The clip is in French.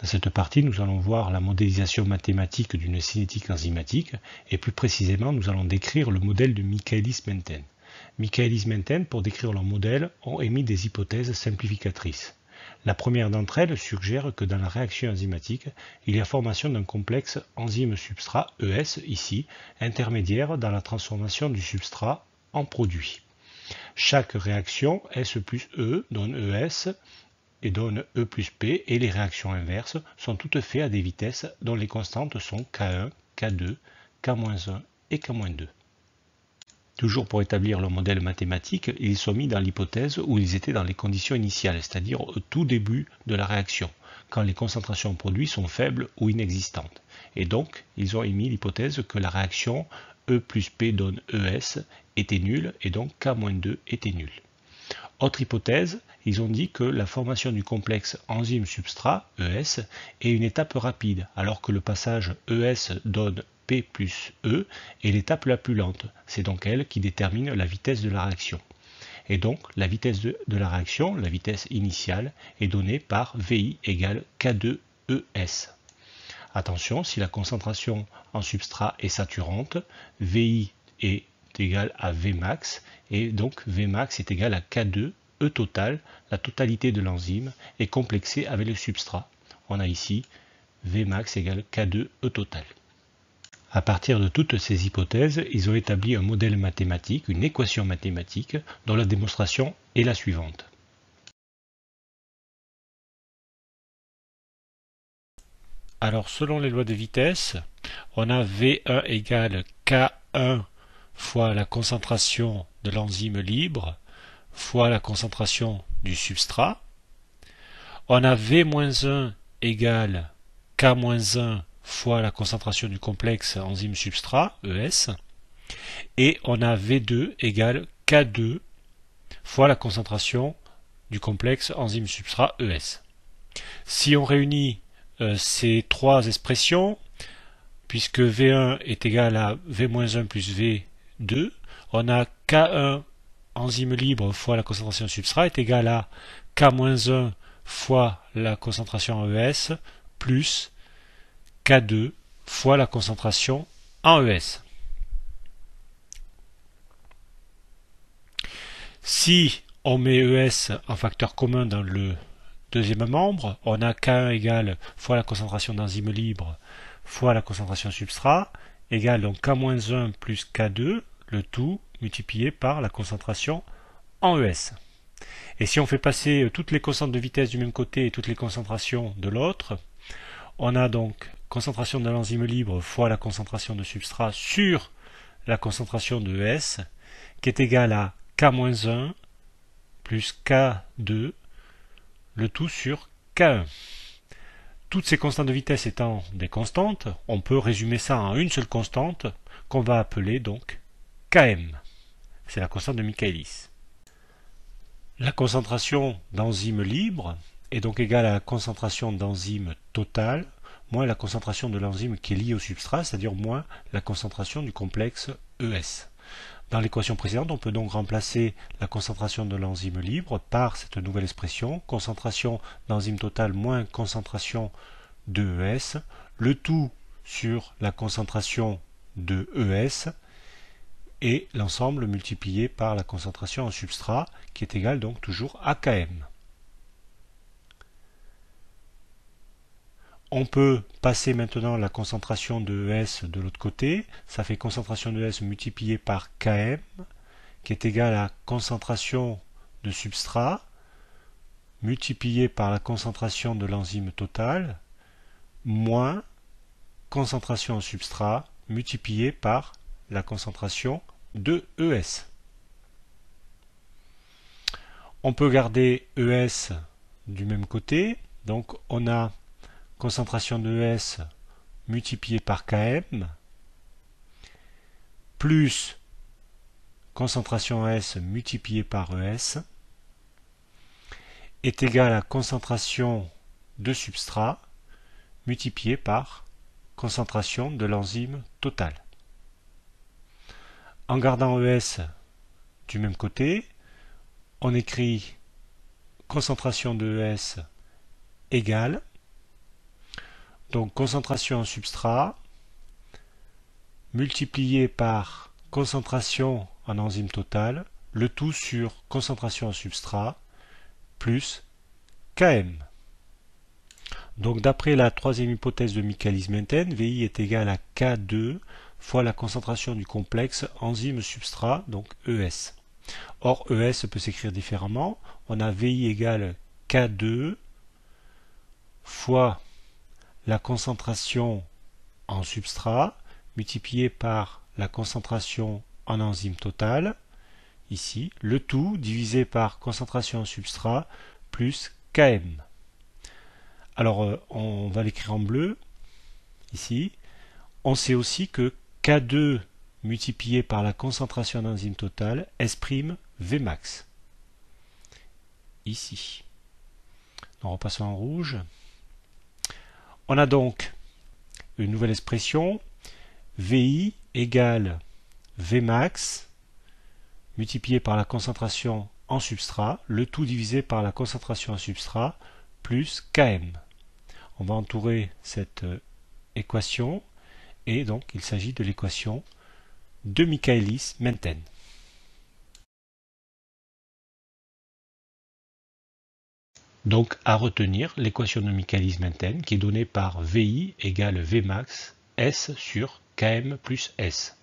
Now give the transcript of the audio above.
Dans cette partie, nous allons voir la modélisation mathématique d'une cinétique enzymatique et plus précisément, nous allons décrire le modèle de Michaelis-Menten. Michaelis-Menten, pour décrire leur modèle, ont émis des hypothèses simplificatrices. La première d'entre elles suggère que dans la réaction enzymatique, il y a formation d'un complexe enzyme-substrat ES ici, intermédiaire dans la transformation du substrat en produit. Chaque réaction S plus E donne ES donne E plus P et les réactions inverses sont toutes faites à des vitesses dont les constantes sont K1, K2, K-1 et K-2. Toujours pour établir le modèle mathématique, ils sont mis dans l'hypothèse où ils étaient dans les conditions initiales, c'est-à-dire au tout début de la réaction, quand les concentrations produits sont faibles ou inexistantes. Et donc, ils ont émis l'hypothèse que la réaction E plus P donne ES était nulle et donc K-2 était nulle. Autre hypothèse, ils ont dit que la formation du complexe enzyme-substrat, ES, est une étape rapide, alors que le passage ES donne P plus E est l'étape la plus lente. C'est donc elle qui détermine la vitesse de la réaction. Et donc la vitesse de, la réaction, la vitesse initiale, est donnée par VI égale K2ES. E Attention, si la concentration en substrat est saturante, VI est égale à Vmax, et donc Vmax est égal à K2, E total, la totalité de l'enzyme, est complexée avec le substrat. On a ici Vmax égale K2 E total. À partir de toutes ces hypothèses, ils ont établi un modèle mathématique, une équation mathématique, dont la démonstration est la suivante. Alors selon les lois de vitesse, on a V1 égale K1 fois la concentration de l'enzyme libre fois la concentration du substrat. On a V-1 égale K-1 fois la concentration du complexe enzyme substrat, ES. Et on a V2 égale K2 fois la concentration du complexe enzyme substrat, ES. Si on réunit euh, ces trois expressions, puisque V1 est égal à V-1 plus V 2, on a K1 enzyme libre fois la concentration substrat est égale à K-1 e fois la concentration en ES plus K2 fois la concentration en ES. Si on met ES en facteur commun dans le deuxième membre, on a K1 égale fois la concentration d'enzyme libre fois la concentration substrat égale donc K-1 plus K2, le tout multiplié par la concentration en ES. Et si on fait passer euh, toutes les constantes de vitesse du même côté et toutes les concentrations de l'autre, on a donc concentration de l'enzyme libre fois la concentration de substrat sur la concentration de ES, qui est égale à K-1 plus K2, le tout sur K1. Toutes ces constantes de vitesse étant des constantes, on peut résumer ça en une seule constante qu'on va appeler donc Km. C'est la constante de Michaelis. La concentration d'enzyme libre est donc égale à la concentration d'enzyme totale moins la concentration de l'enzyme qui est liée au substrat, c'est-à-dire moins la concentration du complexe ES. Dans l'équation précédente, on peut donc remplacer la concentration de l'enzyme libre par cette nouvelle expression, concentration d'enzyme totale moins concentration de ES, le tout sur la concentration de ES et l'ensemble multiplié par la concentration en substrat qui est égale donc toujours à Km. On peut passer maintenant la concentration de ES de l'autre côté. Ça fait concentration de S multipliée par Km, qui est égal à concentration de substrat multipliée par la concentration de l'enzyme totale, moins concentration en substrat multipliée par la concentration de ES. On peut garder ES du même côté, donc on a concentration de S multipliée par Km plus concentration S multipliée par ES est égale à concentration de substrat multipliée par concentration de l'enzyme totale. En gardant ES du même côté, on écrit concentration de ES égale donc concentration en substrat multiplié par concentration en enzyme totale, le tout sur concentration en substrat plus Km. Donc d'après la troisième hypothèse de Michaelis-Menten, VI est égal à K2 fois la concentration du complexe enzyme-substrat, donc ES. Or, ES peut s'écrire différemment. On a VI égale K2 fois la concentration en substrat multipliée par la concentration en enzyme totale, ici, le tout divisé par concentration en substrat plus Km. Alors, euh, on va l'écrire en bleu, ici. On sait aussi que K2 multiplié par la concentration en enzyme totale exprime Vmax. Ici. On repasse en rouge. On a donc une nouvelle expression VI égale Vmax multiplié par la concentration en substrat, le tout divisé par la concentration en substrat, plus Km. On va entourer cette euh, équation, et donc il s'agit de l'équation de Michaelis-Menten. Donc à retenir l'équation de Michaelis-Menten qui est donnée par VI égale Vmax S sur Km plus S.